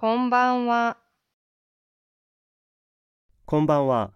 こんばんは。こんばんは。